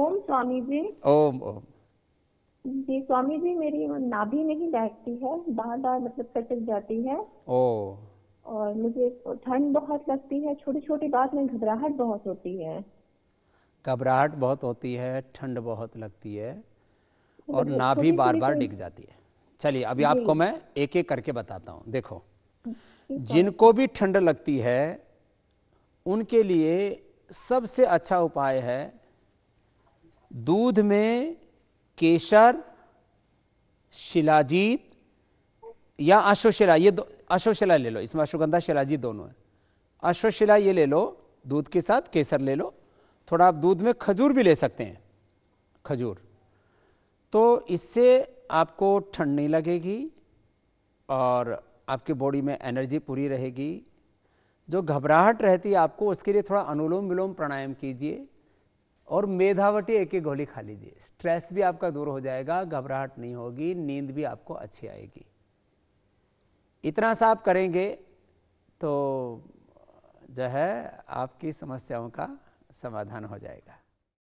ओम स्वामी जी ओम ओम जी स्वामी जी मेरी नाभि नहीं बैठती है बार बार मतलब कटक जाती है ओ और मुझे ठंड बहुत लगती है छोटी छोटी बात में घबराहट बहुत होती है घबराहट बहुत होती है ठंड बहुत लगती है मतलब और नाभि बार बार डिग जाती है चलिए अभी आपको मैं एक एक करके बताता हूँ देखो जिनको भी ठंड लगती है उनके लिए सबसे अच्छा उपाय है दूध में केसर शिलाजीत या अश्वशिला ये अश्वशिला ले लो इसमें अश्वगंधा शिलाजीत दोनों है अश्वशिला ये ले लो दूध के साथ केसर ले लो थोड़ा आप दूध में खजूर भी ले सकते हैं खजूर तो इससे आपको ठंड नहीं लगेगी और आपकी बॉडी में एनर्जी पूरी रहेगी जो घबराहट रहती है आपको उसके लिए थोड़ा अनुलोम विलोम प्राणायाम कीजिए और मेधावटी एक एक गोली खा लीजिए स्ट्रेस भी आपका दूर हो जाएगा घबराहट नहीं होगी नींद भी आपको अच्छी आएगी इतना सा आप करेंगे तो जो है आपकी समस्याओं का समाधान हो जाएगा